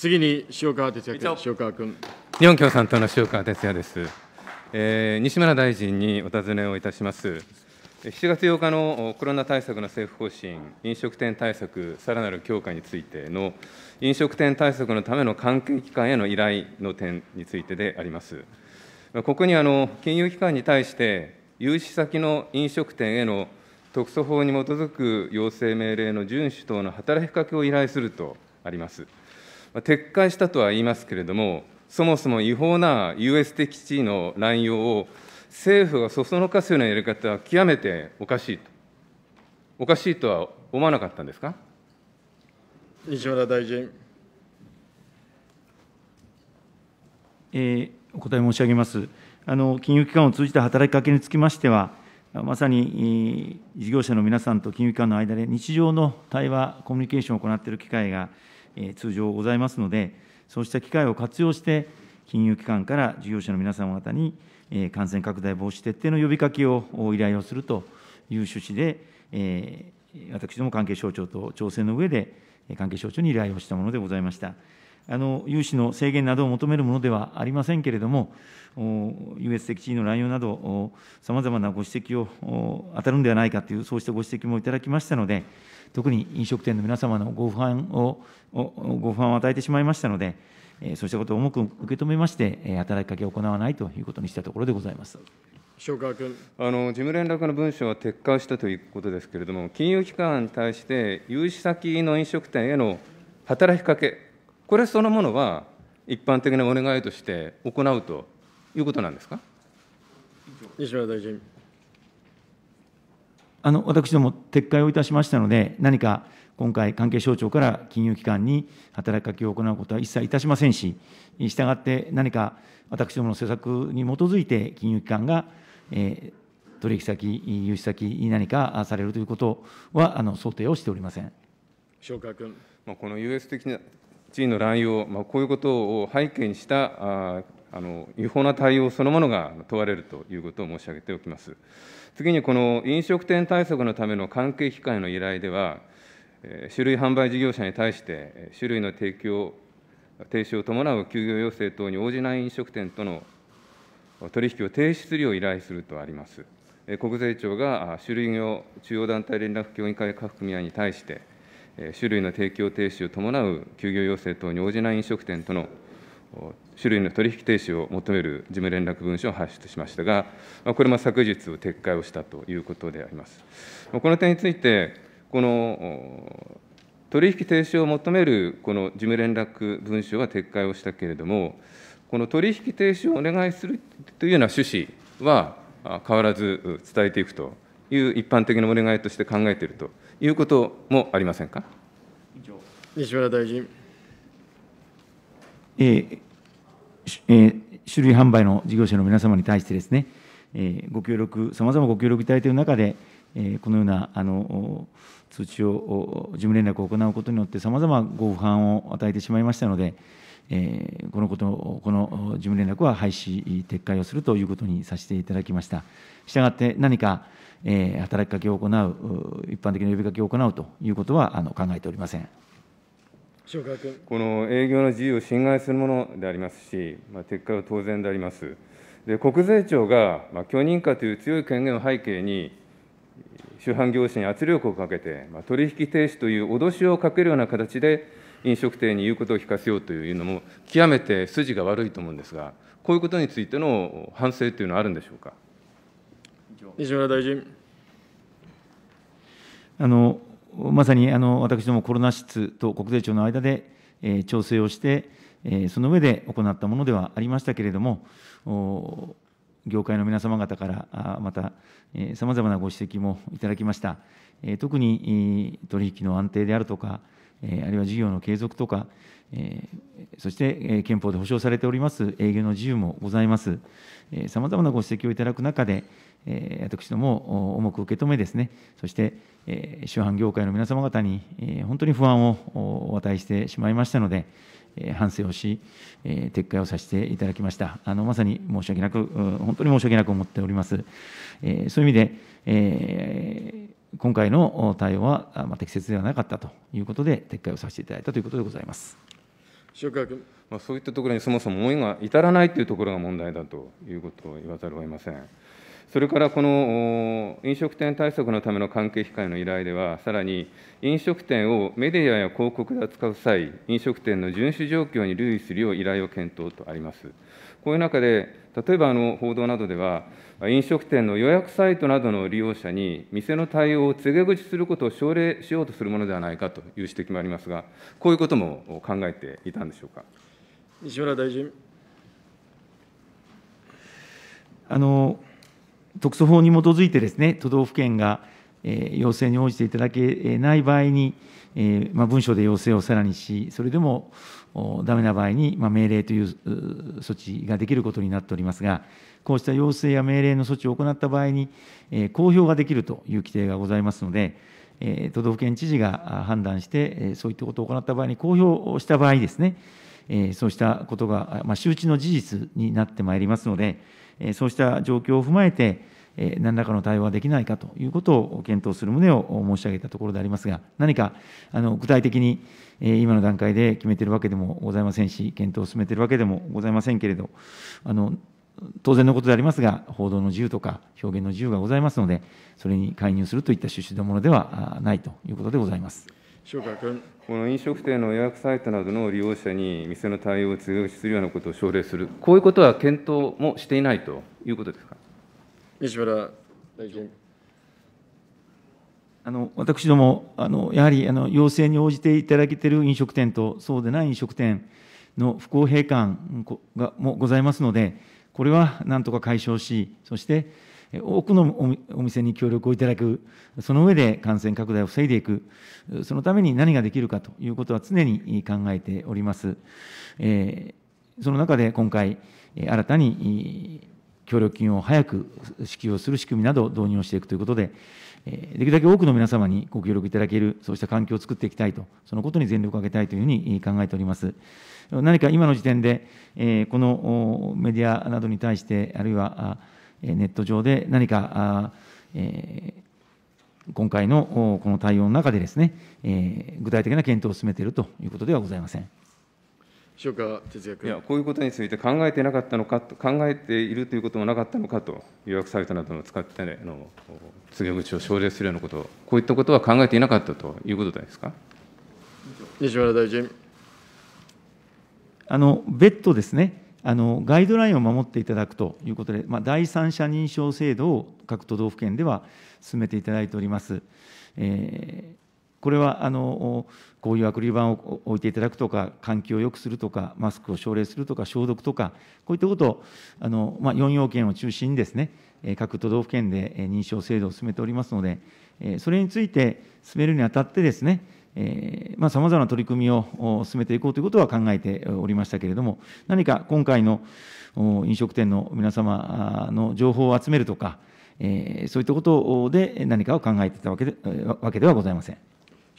次に塩川哲也君。塩川君。日本共産党の塩川哲也です。えー、西村大臣にお尋ねをいたします。7月8日のコロナ対策の政府方針、飲食店対策、さらなる強化についての、飲食店対策のための関係機関への依頼の点についてであります。ここにあの金融機関に対して、融資先の飲食店への特措法に基づく要請命令の遵守等の働きかけを依頼するとあります。撤回したとは言いますけれども、そもそも違法な US 的地位の乱用を政府がそそのかすようなやり方は極めておかしいと、おかしいとは思わなかったんですか西村大臣。えー、お答え申し上げます。あの金融機関を通じた働きかけにつきましては、まさに事業者の皆さんと金融機関の間で日常の対話、コミュニケーションを行っている機会が通常ございますので、そうした機会を活用して、金融機関から事業者の皆様方に感染拡大防止徹底の呼びかけを依頼をするという趣旨で、私ども関係省庁と調整の上で、関係省庁に依頼をしたものでございました。あの融資の制限などを求めるものではありませんけれども、優越的地位の乱用など、さまざまなご指摘を当たるんではないかという、そうしたご指摘もいただきましたので、特に飲食店の皆様のご不安を、ご不安を与えてしまいましたので、そうしたことを重く受け止めまして、働きかけを行わないということにしたところでございます。塩川君あの事務連絡の文書は撤回したということですけれども、金融機関に対して、融資先の飲食店への働きかけ、これそのものは、一般的なお願いとして行うということなんですか。西村大臣。あの私ども撤回をいたしましたので、何か今回、関係省庁から金融機関に働きかけを行うことは一切いたしませんし、したがって何か私どもの施策に基づいて、金融機関が、えー、取引先、融資先に何かされるということは、あの想定をしておりません塩川君。この US 的な地位の乱用、まあ、こういうことを背景にしたあの違法な対応そのものが問われるということを申し上げておきます。次に、この飲食店対策のための関係機会の依頼では、酒類販売事業者に対して、酒類の提供、停止を伴う休業要請等に応じない飲食店との取引を停止するよう依頼するとあります。国税庁が酒類業中央団体連絡協議会各組合に対して、酒類の提供停止を伴う休業要請等に応じない飲食店との種類の取引停止を求める事務連絡文書を発出しましたが、これも昨日撤回をしたということであります。この点について、この取引停止を求めるこの事務連絡文書は撤回をしたけれども、この取引停止をお願いするというような趣旨は変わらず伝えていくという一般的なお願いとして考えているということもありませんか。西村大臣。えーえー、種類販売の事業者の皆様に対してですね、えー、ご協力、さまざまご協力いただいている中で、えー、このようなあの通知を、事務連絡を行うことによって、さまざまご不安を与えてしまいましたので、えー、このこと、この事務連絡は廃止、撤回をするということにさせていただきました。したがって何か、えー、働きかけを行う、一般的な呼びかけを行うということはあの考えておりません。この営業の自由を侵害するものでありますし、まあ、撤回は当然であります。で国税庁が、まあ、許認可という強い権限を背景に、主犯業者に圧力をかけて、まあ、取引停止という脅しをかけるような形で、飲食店に言うことを聞かせようというのも、極めて筋が悪いと思うんですが、こういうことについての反省というのはあるんでしょうか西村大臣。あのまさにあの私どもコロナ室と国税庁の間で、えー、調整をして、えー、その上で行ったものではありましたけれども、業界の皆様方から、あまたさまざまなご指摘もいただきました。えー、特に取引の安定であるとか、えー、あるいは事業の継続とか、えー、そして、え憲法で保障されております営業の自由もございます。さまざまなご指摘をいただく中で、私ども重く受け止めですね、そして、主犯業界の皆様方に、本当に不安をお与えしてしまいましたので、反省をし、撤回をさせていただきました。あのまさに申し訳なく、本当に申し訳なく思っております。そういう意味で、え今回の対応は適切ではなかったということで、撤回をさせていただいたということでございます。塩川君。まあ、そういったところにそもそも思いが至らないというところが問題だということを言わざるを得ません。それからこの飲食店対策のための関係機会の依頼では、さらに飲食店をメディアや広告で扱う際、飲食店の遵守状況に留意するよう依頼を検討とあります。こういう中で、例えばあの報道などでは、飲食店の予約サイトなどの利用者に、店の対応を告げ口することを奨励しようとするものではないかという指摘もありますが、こういうことも考えていたんでしょうか。西村大臣あの特措法に基づいてですね、都道府県が要請に応じていただけない場合に、文書で要請をさらにし、それでもだめな場合に命令という措置ができることになっておりますが、こうした要請や命令の措置を行った場合に、公表ができるという規定がございますので、都道府県知事が判断して、そういったことを行った場合に、公表した場合ですね、そうしたことが周知の事実になってまいりますので、そうした状況を踏まえて、何らかの対応はできないかということを検討する旨を申し上げたところでありますが、何かあの具体的に今の段階で決めているわけでもございませんし、検討を進めているわけでもございませんけれど、あの当然のことでありますが、報道の自由とか表現の自由がございますので、それに介入するといった趣旨のものではないということでございます。塩川君。この飲食店の予約サイトなどの利用者に店の対応を通知するようなことを奨励する、こういうことは検討もしていないということですか西村大臣。あの私どもあの、やはりあの要請に応じていただけている飲食店と、そうでない飲食店の不公平感がもございますので、これはなんとか解消し、そして、多くのお店に協力をいただく、その上で感染拡大を防いでいく、そのために何ができるかということは常に考えております。その中で今回、新たに協力金を早く支給をする仕組みなどを導入をしていくということで、できるだけ多くの皆様にご協力いただける、そうした環境を作っていきたいと、そのことに全力を挙げたいというふうに考えております。何か今の時点で、このメディアなどに対して、あるいはネット上で何か、え今回のこの対応の中でですね、え具体的な検討を進めているということではございません。塩川哲也君いやこういうことについて考えてなかったのかと、考えているということもなかったのかと、予約サイトなどの使って、ね、の告げ口を奨励するようなこと、こういったことは考えていなかったということですか西村大臣。あの別途ですねガイドラインを守っていただくということで、第三者認証制度を各都道府県では進めていただいております。これはあのこういうアクリル板を置いていただくとか、換気を良くするとか、マスクを奨励するとか、消毒とか、こういったことをあの、まあ、4要件を中心にです、ね、各都道府県で認証制度を進めておりますので、それについて進めるにあたってですね、さまざまな取り組みを進めていこうということは考えておりましたけれども、何か今回の飲食店の皆様の情報を集めるとか、そういったことで何かを考えていたわけではございません。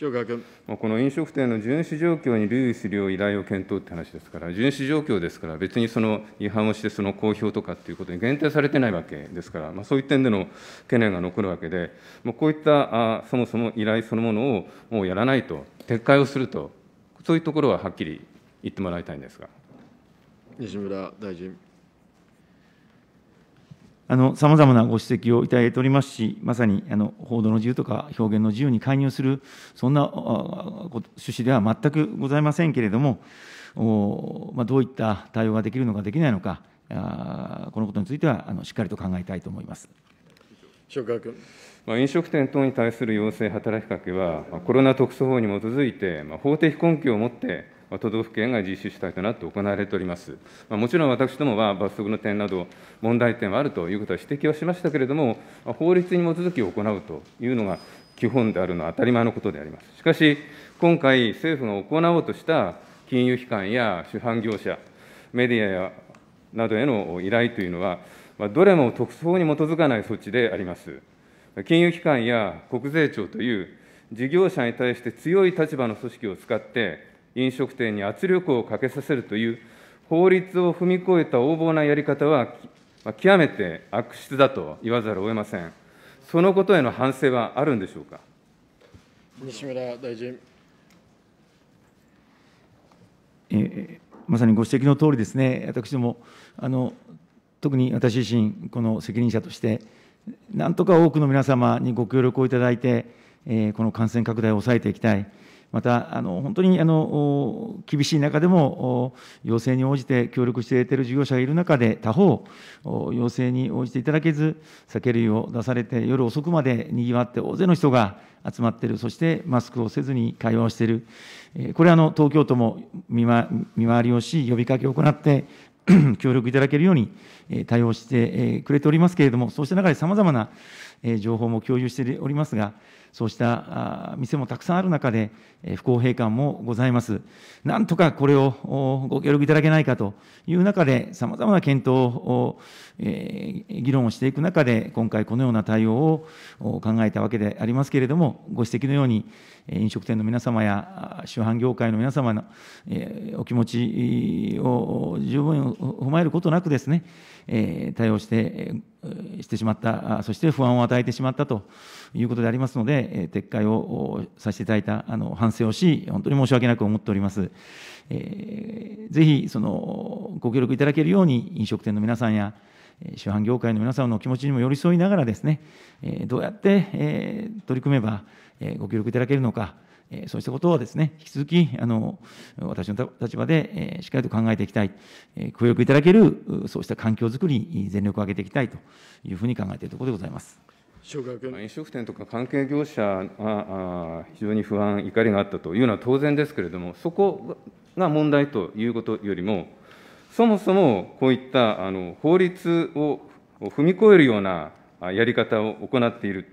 この飲食店の巡視状況に留意するよう依頼を検討って話ですから、巡視状況ですから、別にその違反をして、その公表とかっていうことに限定されてないわけですから、まあ、そういう点での懸念が残るわけで、まこういったあそもそも依頼そのものをもうやらないと、撤回をすると、そういうところははっきり言ってもらいたいんですが。西村大臣。さまざまなご指摘をいただいておりますし、まさに報道の自由とか表現の自由に介入する、そんな趣旨では全くございませんけれども、どういった対応ができるのかできないのか、このことについてはしっかりと考えたいと思います。塩川君飲食店等に対する要請、働きかけは、コロナ特措法に基づいて、法的根拠を持って、都道府県が実施主体となって行われております。まもちろん私どもは罰則の点など、問題点はあるということは指摘はしましたけれども、法律に基づき行うというのが基本であるのは当たり前のことであります。しかし、今回、政府が行おうとした金融機関や主犯業者、メディアなどへの依頼というのは、どれも特措法に基づかない措置であります。金融機関や国税庁という事業者に対して強い立場の組織を使って、飲食店に圧力をかけさせるという、法律を踏み越えた横暴なやり方は、極めて悪質だと言わざるを得ません。そのことへの反省はあるんでしょうか。西村大臣。えまさにご指摘の通りですね、私ども、あの特に私自身、この責任者として、なんとか多くの皆様にご協力をいただいて、えこの感染拡大を抑えていきたい。またあの本当にあの厳しい中でも要請に応じて協力していたている事業者がいる中で他方要請に応じていただけず酒類を出されて夜遅くまでにぎわって大勢の人が集まっている、そしてマスクをせずに会話をしている、これはの東京都も見回りをし、呼びかけを行って、協力いただけるように対応してくれておりますけれども、そうした中でさまざまな情報も共有しておりますが、そうした店もたくさんある中で、不公平感もございます。なんとかこれをご協力いただけないかという中で、さまざまな検討を、え議論をしていく中で、今回このような対応を考えたわけでありますけれども、ご指摘のように、飲食店の皆様や主犯業界の皆様の、えお気持ちを十分踏まえることなくですね、え対応してしてしまったそして不安を与えてしまったということでありますので撤回をさせていただいたあの反省をし本当に申し訳なく思っております、えー、ぜひそのご協力いただけるように飲食店の皆さんや主犯業界の皆さんの気持ちにも寄り添いながらですねどうやって取り組めばご協力いただけるのかえそうしたことをですね、引き続き、あの、私の立場で、えしっかりと考えていきたい、え協力いただける、そうした環境づくりに全力を挙げていきたいというふうに考えているところでございます。飲食店とか関係業者は非常に不安、怒りがあったというのは当然ですけれども、そこが問題ということよりも、そもそもこういったあの法律を踏み越えるようなやり方を行っている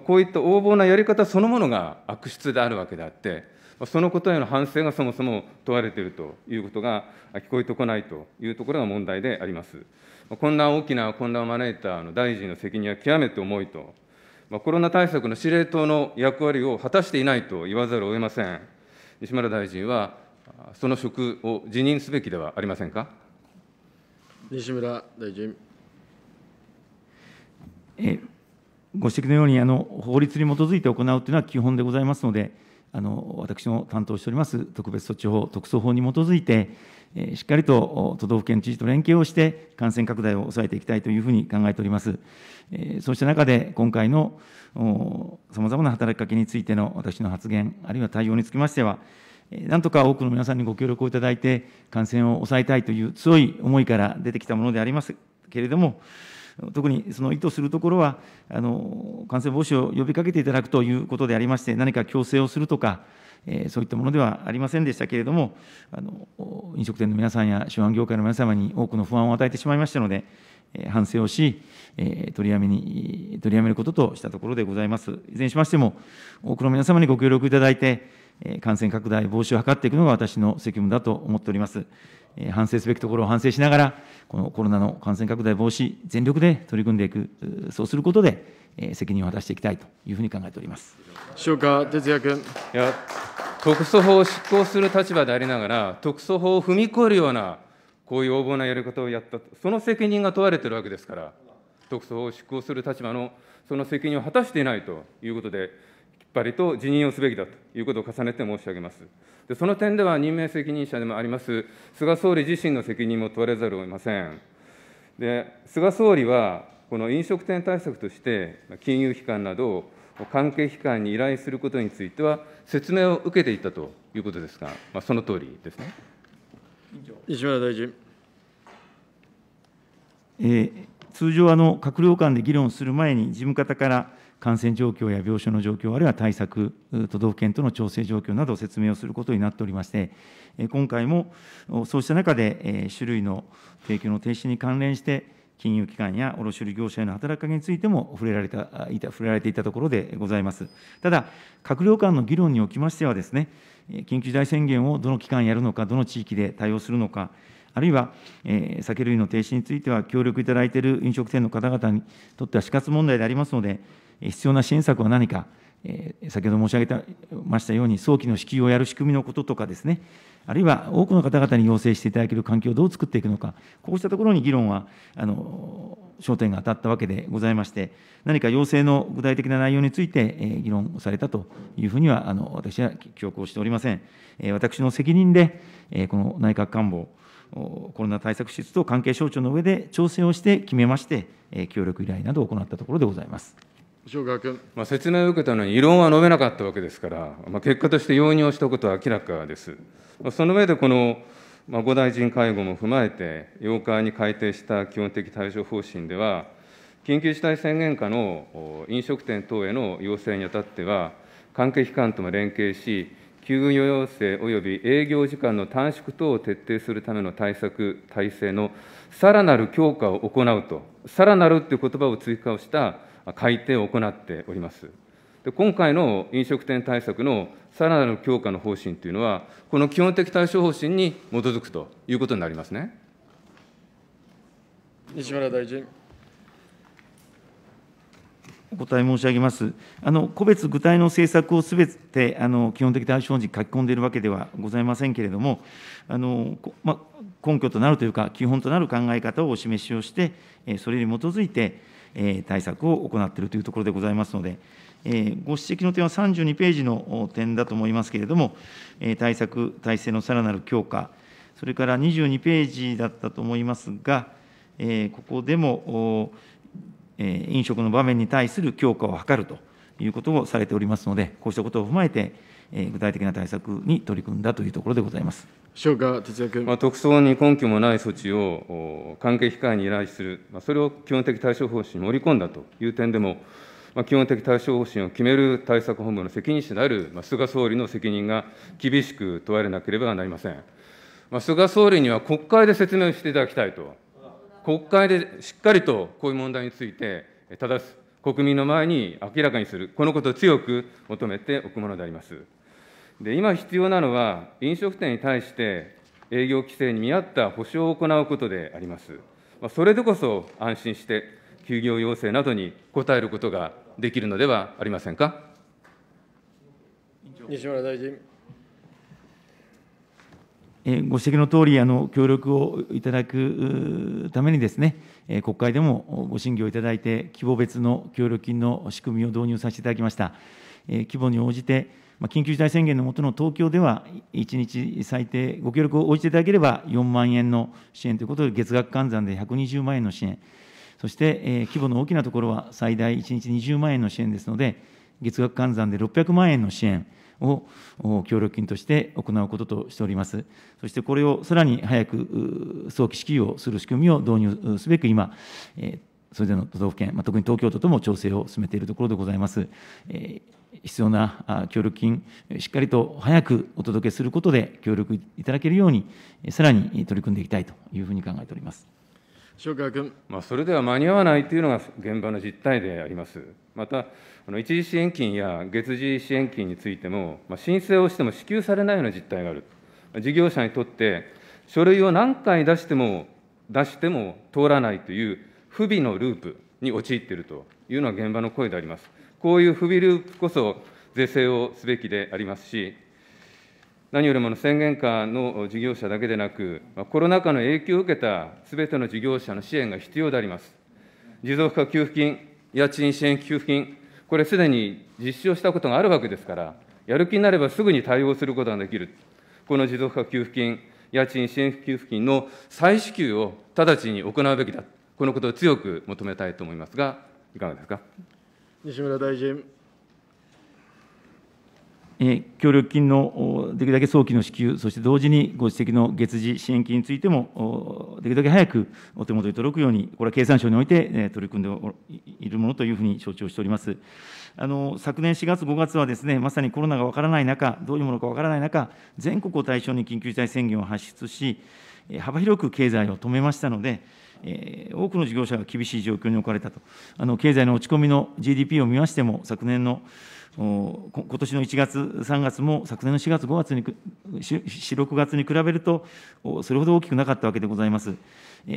こういった横暴なやり方そのものが悪質であるわけであって、そのことへの反省がそもそも問われているということが聞こえてこないというところが問題であります。混乱、大きな混乱を招いた大臣の責任は極めて重いと、コロナ対策の司令塔の役割を果たしていないと言わざるを得ません。西村大臣は、その職を辞任すべきではありませんか。西村大臣。えご指摘のように、あの法律に基づいて行うというのは基本でございますので、あの私の担当しております特別措置法、特措法に基づいて、しっかりと都道府県知事と連携をして、感染拡大を抑えていきたいというふうに考えております。そうした中で、今回のさまざまな働きかけについての私の発言、あるいは対応につきましては、なんとか多くの皆さんにご協力をいただいて、感染を抑えたいという強い思いから出てきたものでありますけれども、特にその意図するところは、あの感染防止を呼びかけていただくということでありまして、何か強制をするとか、えー、そういったものではありませんでしたけれども、あの飲食店の皆さんや手腕業界の皆様に多くの不安を与えてしまいましたので、えー、反省をし、えー、取りやめに取りやめることとしたところでございます。いずれにしましても、多くの皆様にご協力いただいて、感染拡大防止を図っていくのが私の責務だと思っております。反省すべきところを反省しながら、このコロナの感染拡大防止、全力で取り組んでいく、そうすることで、責任を果たしていきたいというふうに考えております塩川哲也君。いや、特措法を執行する立場でありながら、特措法を踏み越えるような、こういう横暴なやり方をやった、その責任が問われているわけですから、特措法を執行する立場のその責任を果たしていないということで、ぱりと辞任をすべきだということを重ねて申し上げます。でその点では、任命責任者でもあります菅総理自身の責任も問われざるを得ません。で菅総理は、この飲食店対策として、金融機関など関係機関に依頼することについては、説明を受けていたということですが、まあ、その通りですね。西村大臣。えー、通常あの、閣僚間で議論する前に、事務方から、感染状況や病床の状況、あるいは対策、都道府県との調整状況などを説明をすることになっておりまして、今回もそうした中で、酒類の提供の停止に関連して、金融機関や卸売業者への働きかけについても触れられた、いた触れられていたところでございます。ただ、閣僚間の議論におきましてはですね、緊急事態宣言をどの機関やるのか、どの地域で対応するのか、あるいは、えー、酒類の停止については、協力いただいている飲食店の方々にとっては死活問題でありますので、必要な支援策は何か、え先ほど申し上げたましたように、早期の支給をやる仕組みのこととかですね、あるいは多くの方々に要請していただける環境をどう作っていくのか、こうしたところに議論は、あの焦点が当たったわけでございまして、何か要請の具体的な内容について、えー、議論されたというふうには、あの私は記憶をしておりません。えー、私の責任で、えー、この内閣官房、コロナ対策室と関係省庁の上で調整をして決めまして、協力依頼などを行ったところでございます。まあ、説明を受けたのに、異論は述べなかったわけですから、まあ、結果として容認をしたことは明らかです。まあ、その上でこのまあ、5大臣会合も踏まえて、8日に改定した基本的対処方針では、緊急事態宣言下の飲食店等への要請にあたっては、関係機関とも連携し、休業要請および営業時間の短縮等を徹底するための対策、体制のさらなる強化を行うと、さらなるという言葉を追加をした改定を行っております。で今回の飲食店対策のさらなる強化の方針というのは、この基本的対処方針に基づくということになりますね西村大臣。お答え申し上げます。あの個別具体の政策をすべてあの基本的対処象に書き込んでいるわけではございませんけれども、あのま、根拠となるというか、基本となる考え方をお示しをして、それに基づいて、対策を行っているというところでございますので、ご指摘の点は32ページの点だと思いますけれども、対策、体制のさらなる強化、それから22ページだったと思いますが、ここでも飲食の場面に対する強化を図るということをされておりますので、こうしたことを踏まえて、具体的な対策に取り組んだというところでございます。塩川哲也君、まあ、特措に根拠もない措置を関係機関に依頼する、まあ、それを基本的対処方針に盛り込んだという点でも、まあ、基本的対処方針を決める対策本部の責任者である、まあ、菅総理の責任が厳しく問われなければなりません。まあ、菅総理には国会で説明していただきたいと、国会でしっかりとこういう問題について正す、国民の前に明らかにする、このことを強く求めておくものであります。で今必要なのは、飲食店に対して営業規制に見合った補償を行うことであります。まあ、それでこそ安心して、休業要請などに応えることができるのではありませんか。西村大臣。ご指摘のとおり、協力をいただくためにですね、国会でもご審議をいただいて、規模別の協力金の仕組みを導入させていただきました。規模に応じて、緊急事態宣言の下の東京では、1日最低、ご協力を応じていただければ、4万円の支援ということで、月額換算で120万円の支援、そして規模の大きなところは最大1日20万円の支援ですので、月額換算で600万円の支援。を協力金として行うこととしております。そしてこれをさらに早く早期支給をする仕組みを導入すべく今、それぞれの都道府県、ま特に東京都とも調整を進めているところでございます。必要な協力金、しっかりと早くお届けすることで、協力いただけるように、さらに取り組んでいきたいというふうに考えております。塩川君。まあ、それでは間に合わないというのが現場の実態であります。また、あの一時支援金や月次支援金についても、まあ、申請をしても支給されないような実態がある。事業者にとって、書類を何回出しても、出しても通らないという不備のループに陥っているというのは現場の声であります。こういう不備ループこそ是正をすべきでありますし、何よりも宣言下の事業者だけでなく、コロナ禍の影響を受けたすべての事業者の支援が必要であります。持続化給付金、家賃支援給付金、これすでに実施をしたことがあるわけですから、やる気になればすぐに対応することができる、この持続化給付金、家賃支援給付金の再支給を直ちに行うべきだ、このことを強く求めたいと思いますが、いかがですか。西村大臣。協力金のできるだけ早期の支給、そして同時にご指摘の月次支援金についても、できるだけ早くお手元に届くように、これは経産省において取り組んでいるものというふうに承知をしております。昨年4月、5月はですね、まさにコロナがわからない中、どういうものかわからない中、全国を対象に緊急事態宣言を発出し、幅広く経済を止めましたので、多くの事業者が厳しい状況に置かれたと、あの経済の落ち込みの GDP を見ましても、昨年の今年の1月、3月も昨年の4月、5月に、4、6月に比べると、それほど大きくなかったわけでございます。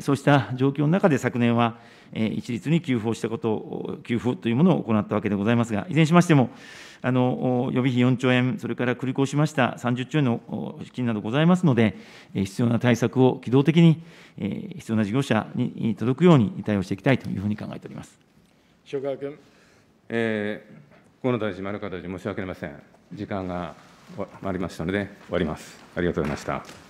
そうした状況の中で昨年は、一律に給付をしたこと給付というものを行ったわけでございますが、いずれにしましても、あの予備費4兆円、それから繰り越しました30兆円の資金などございますので、必要な対策を機動的に、必要な事業者に届くように対応していきたいというふうに考えております。塩川君。えー河野大臣、丸川大臣、申し訳ありません。時間が終わりましたので、終わります。ありがとうございました。